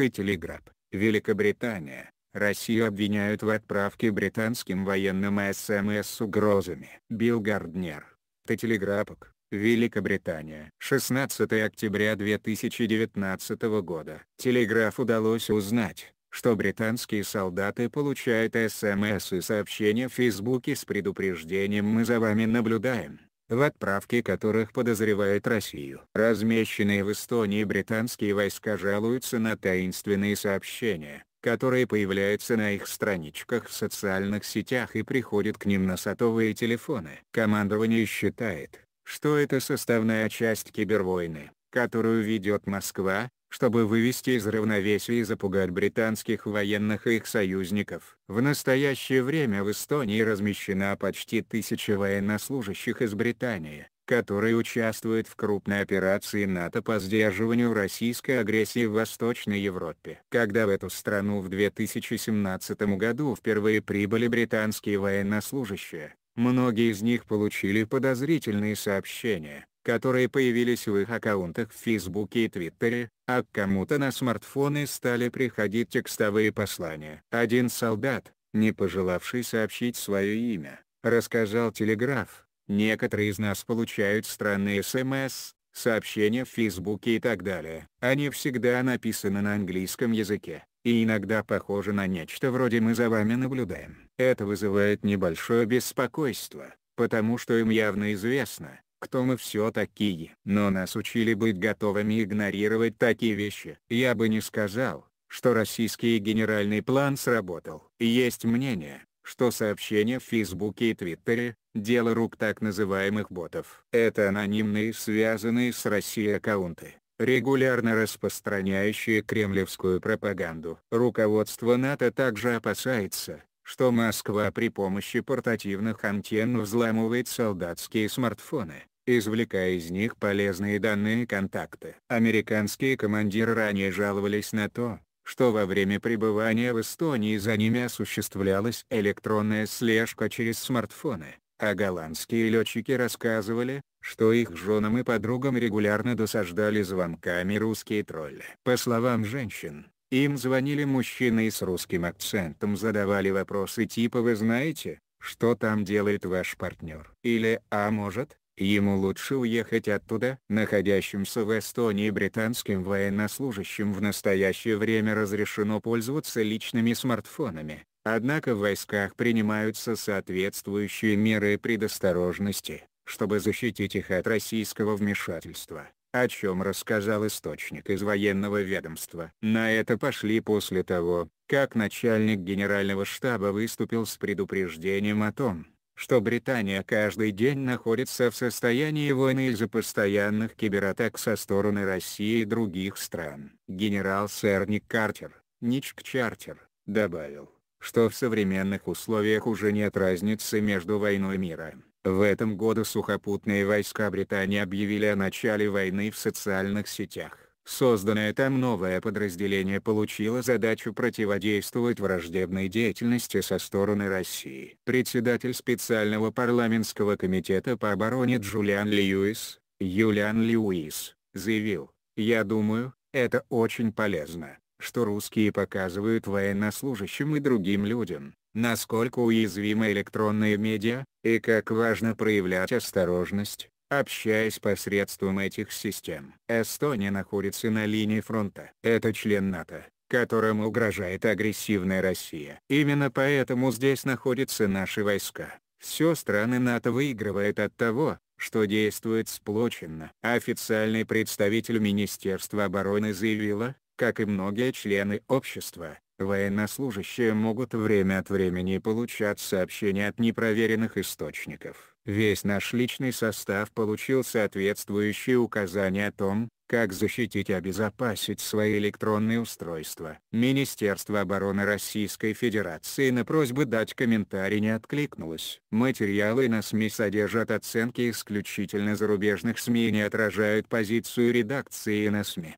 и Телеграб, Великобритания, Россию обвиняют в отправке британским военным СМС с угрозами. Билл Гарднер, Телеграфок. Великобритания. 16 октября 2019 года. Телеграф удалось узнать, что британские солдаты получают СМС и сообщения в Фейсбуке с предупреждением «Мы за вами наблюдаем» в отправке которых подозревает Россию. Размещенные в Эстонии британские войска жалуются на таинственные сообщения, которые появляются на их страничках в социальных сетях и приходят к ним на сотовые телефоны. Командование считает, что это составная часть кибервойны, которую ведет Москва, чтобы вывести из равновесия и запугать британских военных и их союзников. В настоящее время в Эстонии размещена почти тысяча военнослужащих из Британии, которые участвуют в крупной операции НАТО по сдерживанию российской агрессии в Восточной Европе. Когда в эту страну в 2017 году впервые прибыли британские военнослужащие, многие из них получили подозрительные сообщения, которые появились в их аккаунтах в Фейсбуке и Твиттере, а к кому-то на смартфоны стали приходить текстовые послания. Один солдат, не пожелавший сообщить свое имя, рассказал Телеграф, некоторые из нас получают странные СМС, сообщения в Фейсбуке и так далее. Они всегда написаны на английском языке, и иногда похожи на нечто вроде «мы за вами наблюдаем». Это вызывает небольшое беспокойство, потому что им явно известно, кто мы все такие. Но нас учили быть готовыми игнорировать такие вещи. Я бы не сказал, что российский генеральный план сработал. Есть мнение, что сообщения в Фейсбуке и Твиттере – дело рук так называемых ботов. Это анонимные связанные с Россией аккаунты, регулярно распространяющие кремлевскую пропаганду. Руководство НАТО также опасается, что Москва при помощи портативных антенн взламывает солдатские смартфоны, извлекая из них полезные данные и контакты. Американские командиры ранее жаловались на то, что во время пребывания в Эстонии за ними осуществлялась электронная слежка через смартфоны, а голландские летчики рассказывали, что их женам и подругам регулярно досаждали звонками русские тролли. По словам женщин, им звонили мужчины и с русским акцентом задавали вопросы типа «Вы знаете, что там делает ваш партнер?» или «А может, ему лучше уехать оттуда?» Находящимся в Эстонии британским военнослужащим в настоящее время разрешено пользоваться личными смартфонами, однако в войсках принимаются соответствующие меры предосторожности чтобы защитить их от российского вмешательства о чем рассказал источник из военного ведомства. На это пошли после того, как начальник генерального штаба выступил с предупреждением о том, что Британия каждый день находится в состоянии войны из-за постоянных кибератак со стороны России и других стран. Генерал Сэрник Картер, Ничк Чартер, добавил, что в современных условиях уже нет разницы между войной и миром в этом году сухопутные войска Британии объявили о начале войны в социальных сетях. Созданное там новое подразделение получило задачу противодействовать враждебной деятельности со стороны России. Председатель специального парламентского комитета по обороне Джулиан Льюис, Юлиан Льюис, заявил, «Я думаю, это очень полезно, что русские показывают военнослужащим и другим людям, насколько уязвимы электронные медиа, и как важно проявлять осторожность, общаясь посредством этих систем. Эстония находится на линии фронта. Это член НАТО, которому угрожает агрессивная Россия. Именно поэтому здесь находятся наши войска. Все страны НАТО выигрывают от того, что действует сплоченно. Официальный представитель Министерства обороны заявила, как и многие члены общества, Военнослужащие могут время от времени получать сообщения от непроверенных источников. Весь наш личный состав получил соответствующие указания о том, как защитить и обезопасить свои электронные устройства. Министерство обороны Российской Федерации на просьбы дать комментарий не откликнулось. Материалы на СМИ содержат оценки исключительно зарубежных СМИ и не отражают позицию редакции на СМИ.